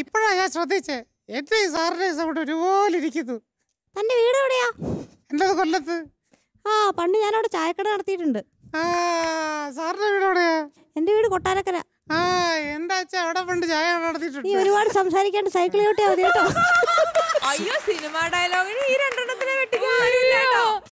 ഇപ്പോഴാ ഞാൻ ശ്രദ്ധിച്ചേ എന്റെ സാറിന്റെ അവിടെ ഒരുപോലെ ഇരിക്കുന്നു തന്റെ വീട് എവിടെയാ എന്റെ കൊല്ലത്ത് ആ പണ്ട് ഞാൻ അവിടെ ചായക്കട നടത്തിയിട്ടുണ്ട് സാറിന്റെ വീട് എവിടെയാ എന്റെ വീട് കൊട്ടാരക്കര ആ പണ്ട് നടത്തിയിട്ടുണ്ട് ഒരുപാട് സംസാരിക്കാണ്ട് സൈക്കിൾ ചവിട്ടിയാ മതി കേട്ടോ അയ്യോ സിനിമ ഡയലോഗിന്